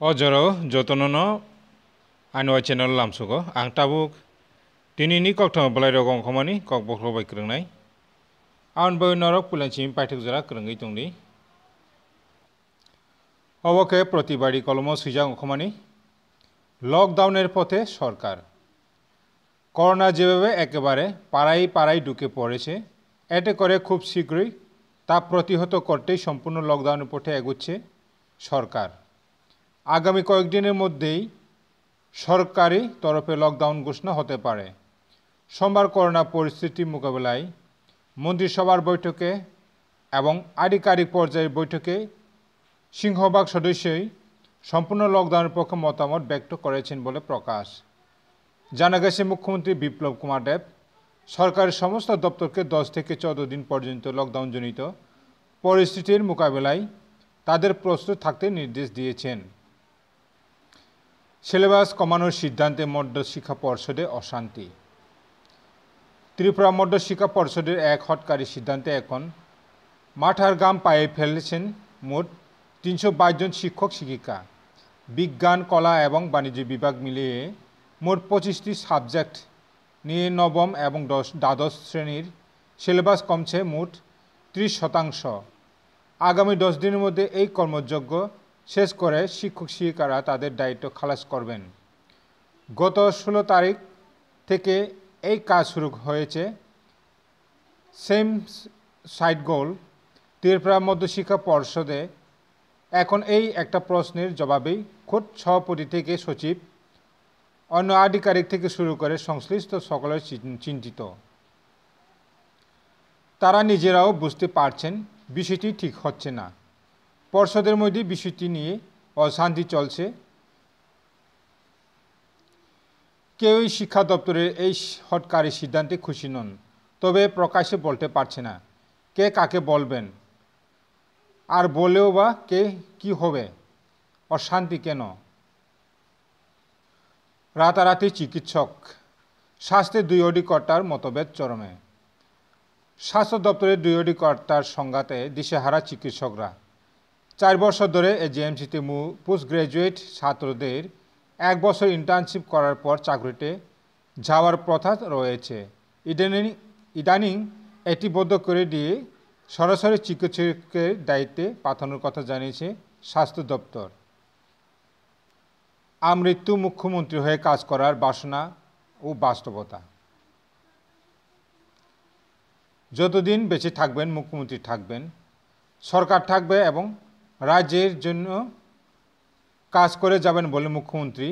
o jaro jotono no anwa channel lamsugo ang tabuk tinini kok thang balai rogong khomani kok bokro bai krungnai an bo norok pulanchim paithuk jara krungi tungni অবকে প্রতিবারই কলম সুজা মুখমানি লকডাউনের পথে সরকার corona যেভাবে একেবারে পাড়াই পাড়াই ঢুকে পড়েছে এতে করে খুব শীঘ্রই তা প্রতিহত করতেই সম্পূর্ণ লকডাউনের পথে এগোচ্ছে সরকার আগামী কয়েকদিনের মধ্যেই সরকারি তরফে লকডাউন ঘোষণা হতে পারে সোমবার করোনা পরিস্থিতি মোকাবেলায় মন্ত্রিসভার বৈঠকে এবং আধিকারিক পর্যায়ের বৈঠকে সিংহবাগ সদস্যই সম্পূর্ণ লকডাউনের পক্ষে মতামত ব্যক্ত করেছেন বলে প্রকাশ জানা গেছে মুখ্যমন্ত্রী বিপ্লব কুমার দেব সরকারের সমস্ত দপ্তরকে দশ থেকে চোদ্দ দিন পর্যন্ত লকডাউনজনিত পরিস্থিতির মোকাবেলায় তাদের প্রস্তুত থাকতে নির্দেশ দিয়েছেন সিলেবাস কমানোর সিদ্ধান্তে মধ্য শিক্ষা পর্ষদে অশান্তি ত্রিপুরা মধ্য শিক্ষা পর্ষদের এক হটকারী সিদ্ধান্তে এখন মাঠার গাম পায়ে ফেলেছেন মোট তিনশো জন শিক্ষক শিক্ষিকা বিজ্ঞান কলা এবং বাণিজ্য বিভাগ মিলিয়ে মোট পঁচিশটি সাবজেক্ট নিয়ে নবম এবং দশ দ্বাদশ শ্রেণীর সিলেবাস কমছে মোট ত্রিশ শতাংশ আগামী দশ দিনের মধ্যে এই কর্মযজ্ঞ শেষ করে শিক্ষক শিক্ষিকারা তাদের দায়িত্ব খালাস করবেন গত ষোলো তারিখ থেকে এই কাজ শুরু হয়েছে সেম সাইড গোল ত্রিপুরা মধ্যশিক্ষা পর্ষদে এখন এই একটা প্রশ্নের জবাবেই খোদ সভাপতি থেকে সচিব অন্য আধিকারিক থেকে শুরু করে সংশ্লিষ্ট সকলে চিন্তিত তারা নিজেরাও বুঝতে পারছেন বিষয়টি ঠিক হচ্ছে না পর্ষদের মধ্যে বিষয়টি নিয়ে অশান্তি চলছে কেউই শিক্ষা দপ্তরের এই হটকারী সিদ্ধান্তে খুশি নন তবে প্রকাশ্যে বলতে পারছে না কে কাকে বলবেন আর বলেও বা কে কি হবে অশান্তি কেন রাতারাতি চিকিৎসক স্বাস্থ্যে দুই অধিকর্তার মতভেদ চরমে স্বাস্থ্য দপ্তরের দুই অধিকর্তার সংঘাতে দিশেহারা চিকিৎসকরা চার বছর ধরে এই জেএমসিতে মু পোস্ট গ্রাজুয়েট ছাত্রদের এক বছর ইন্টার্নশিপ করার পর চাকরিতে যাওয়ার প্রথা রয়েছে ইদানিং ইদানিং এটি বদ্ধ করে দিয়ে সরাসরি চিকিৎসকের দায়িত্বে পাঠানোর কথা জানিয়েছে স্বাস্থ্য দপ্তর আমৃত্যু মুখ্যমন্ত্রী হয়ে কাজ করার বাসনা ও বাস্তবতা যতদিন বেঁচে থাকবেন মুখ্যমন্ত্রী থাকবেন সরকার থাকবে এবং রাজ্যের জন্য কাজ করে যাবেন বলে মুখ্যমন্ত্রী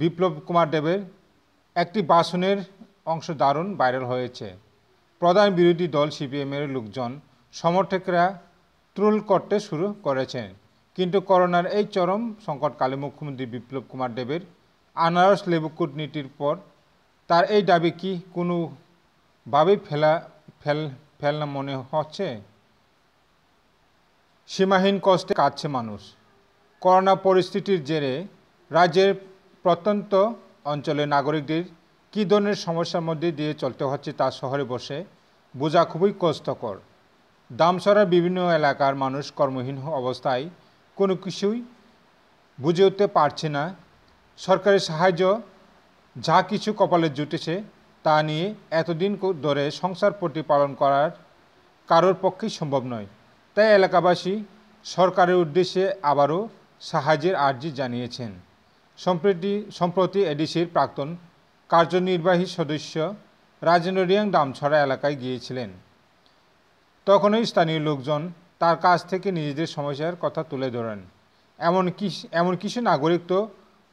বিপ্লব কুমার দেবের একটি বাসনের অংশ দারুণ ভাইরাল হয়েছে প্রধান বিরোধী দল সিপিএমের লোকজন সমর্থকরা ট্রোল করতে শুরু করেছেন কিন্তু করোনার এই চরম সংকটকালে মুখ্যমন্ত্রী বিপ্লব কুমার দেবের আনারস লেবু কূটনীতির পর তার এই দাবি কি কোনোভাবেই ফেলা ফেল ফেলনা মনে হচ্ছে সীমাহীন কষ্টে কাটছে মানুষ করোনা পরিস্থিতির জেরে রাজ্যের প্রত্যন্ত অঞ্চলে নাগরিকদের কী ধরনের সমস্যার মধ্যে দিয়ে চলতে হচ্ছে তা শহরে বসে বোঝা খুবই কষ্টকর দামসরার বিভিন্ন এলাকার মানুষ কর্মহীন অবস্থায় কোনো কিছুই বুঝে উঠতে পারছে না সরকারের সাহায্য যা কিছু কপালে জুটেছে তা নিয়ে এতদিন ধরে সংসার প্রতিপালন করার কারোর পক্ষেই সম্ভব নয় তাই এলাকাবাসী সরকারের উদ্দেশ্যে আবারও সাহায্যের আর্জি জানিয়েছেন সম্প্রতি সম্প্রতি এডিসির প্রাক্তন কার্যনির্বাহী সদস্য রাজেন্দ্র রিয়াং ডামছড়া এলাকায় গিয়েছিলেন তখনই স্থানীয় লোকজন তার কাছ থেকে নিজেদের সমস্যার কথা তুলে ধরেন এমন কি এমন কিছু নাগরিক তো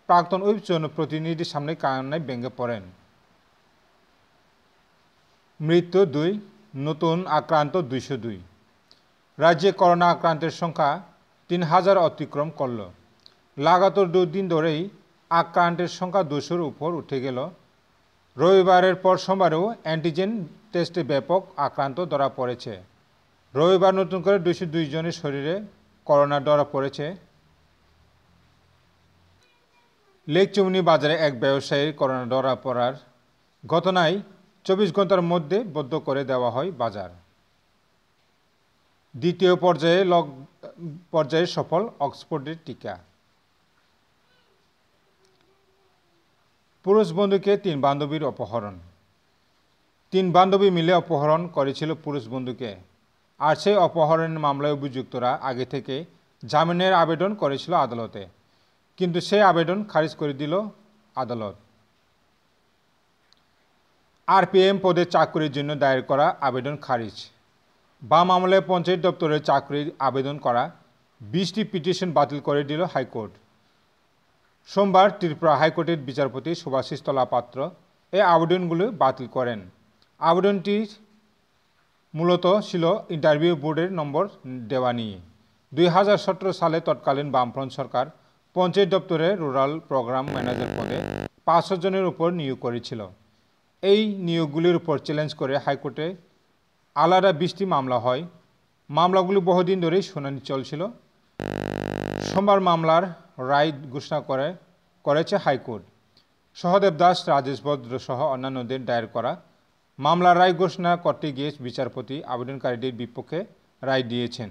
প্রাক্তন ওই প্রতিনিধির সামনে কান্নায় ব্যঙ্গে পড়েন মৃত্যু দুই নতুন আক্রান্ত দুইশো দুই রাজ্যে করোনা আক্রান্তের সংখ্যা তিন হাজার অতিক্রম করল লাগাতার দুদিন ধরেই আক্রান্তের সংখ্যা দুশোর উপর উঠে গেল রবিবারের পর সোমবারেও অ্যান্টিজেন টেস্টে ব্যাপক আক্রান্ত ধরা পড়েছে রবিবার নতুন করে দুশো দুই জনের শরীরে করোনা ধরা পড়েছে লেকচুমনি বাজারে এক ব্যবসায়ীর করোনা ধরা পড়ার ঘটনায় চব্বিশ ঘন্টার মধ্যে বদ্ধ করে দেওয়া হয় বাজার দ্বিতীয় পর্যায়ে লগ পর্যায়ে সফল অক্সফোর্ডের টিকা পুরুষ বন্ধুকে তিন বান্ধবীর অপহরণ তিন বান্ধবী মিলে অপহরণ করেছিল পুরুষ বন্ধুকে আর সেই অপহরণের মামলায় অভিযুক্তরা আগে থেকে জামিনের আবেদন করেছিল আদালতে কিন্তু সেই আবেদন খারিজ করে দিল আদালত আরপিএম পদে চাকরির জন্য দায়ের করা আবেদন খারিজ বাম আমলে পঞ্চায়েত দপ্তরে চাকরির আবেদন করা বিশটি পিটিশন বাতিল করে দিল হাইকোর্ট সোমবার ত্রিপুরা হাইকোর্টের বিচারপতি সুভাষিস পাত্র এই আবেদনগুলো বাতিল করেন আবেদনটি মূলত ছিল ইন্টারভিউ বোর্ডের নম্বর দেওয়া নিয়ে দুই সালে তৎকালীন বামফ্রন্ট সরকার পঞ্চায়েত দপ্তরে রুরাল প্রোগ্রাম ম্যানেজার পদে পাঁচশো জনের উপর নিয়োগ করেছিল এই নিয়োগগুলির উপর চ্যালেঞ্জ করে হাইকোর্টে আলাদা বিশটি মামলা হয় মামলাগুলো বহুদিন ধরেই শুনানি চলছিল সোমবার মামলার রায় ঘোষণা করে করেছে হাইকোর্ট সহদেব দাস রাজেশ ভদ্র সহ অন্যান্যদের দায়ের করা মামলার রায় ঘোষণা করতে গিয়ে বিচারপতি আবেদনকারীদের বিপক্ষে রায় দিয়েছেন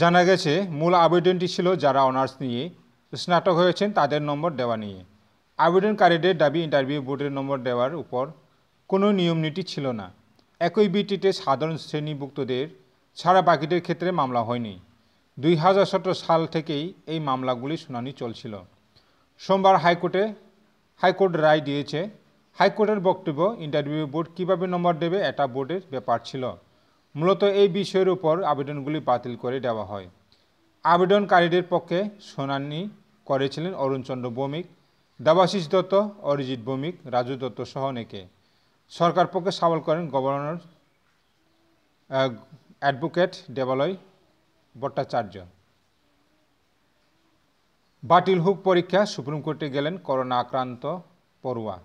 জানা গেছে মূল আবেদনটি ছিল যারা অনার্স নিয়ে স্নাতক হয়েছেন তাদের নম্বর দেওয়া নিয়ে আবেদনকারীদের দাবি ইন্টারভিউ বোর্ডের নম্বর দেওয়ার উপর কোনো নিয়মনীতি ছিল না একই বিটিতে সাধারণ শ্রেণীভুক্তদের ছাড়া বাকিদের ক্ষেত্রে মামলা হয়নি দুই হাজার সতেরো সাল থেকেই এই মামলাগুলি শুনানি চলছিল সোমবার হাইকোর্টে হাইকোর্ট রায় দিয়েছে হাইকোর্টের বক্তব্য ইন্টারভিউ বোর্ড কীভাবে নম্বর দেবে এটা বোর্ডের ব্যাপার ছিল মূলত এই বিষয়ের উপর আবেদনগুলি বাতিল করে দেওয়া হয় আবেদনকারীদের পক্ষে শুনানি করেছিলেন অরুণচন্দ্র ভৌমিক দেবাশিস দত্ত অরিজিৎ ভৌমিক রাজু দত্ত সহ অনেকে সরকার পক্ষে সাবল করেন গভর্নর অ্যাডভোকেট দেবালয় ভট্টাচার্য বাটিল হুক পরীক্ষা সুপ্রিম কোর্টে গেলেন করোনা আক্রান্ত পড়ুয়া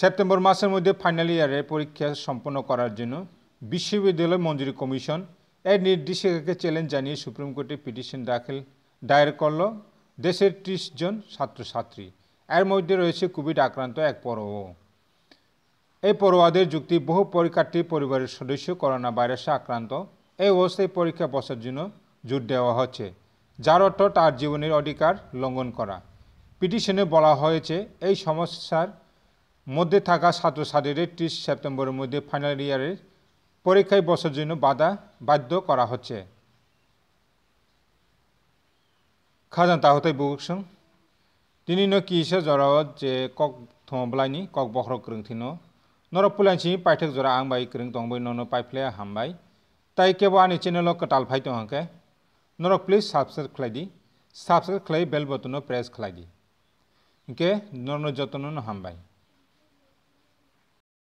সেপ্টেম্বর মাসের মধ্যে ফাইনাল ইয়ারের পরীক্ষা সম্পন্ন করার জন্য বিশ্ববিদ্যালয় মঞ্জুরি কমিশন এর নির্দেশিকাকে চ্যালেঞ্জ জানিয়ে সুপ্রিম কোর্টে পিটিশন দাখিল দায়ের করল দেশের ত্রিশ জন ছাত্রছাত্রী এর মধ্যে রয়েছে কোভিড আক্রান্ত এক পড়ুয়াও এই পড়ুয়াদের যুক্তি বহু পরীক্ষার্থী পরিবারের সদস্য করোনা ভাইরাসে আক্রান্ত এই অবস্থায় পরীক্ষা বসার জন্য জোর দেওয়া হচ্ছে যার অর্থ তার জীবনের অধিকার লঙ্ঘন করা পিটিশনে বলা হয়েছে এই সমস্যার মধ্যে থাকা ছাত্রছাত্রীদের ত্রিশ সেপ্টেম্বরের মধ্যে ফাইনাল ইয়ারের পরীক্ষায় বসার জন্য বাধা বাধ্য করা হচ্ছে খাজান তাহতাই বুকসং তিনি ন কিসে জরাওয়াত যে কক থমব্লাইনি কক বখরক नरपुलासी पाठक जोरा आं बै ग्रं दंबै नो पाइफ्ले हमबाय तै केबो आंनि चेनेलो कटाल फाइ दं हांखे नर प्लिज साबस्क्राइब खालायदि साबस्क्राइब खालाय बेल बटनो प्रेस खालायदि इंके नरनो जतन हामबाय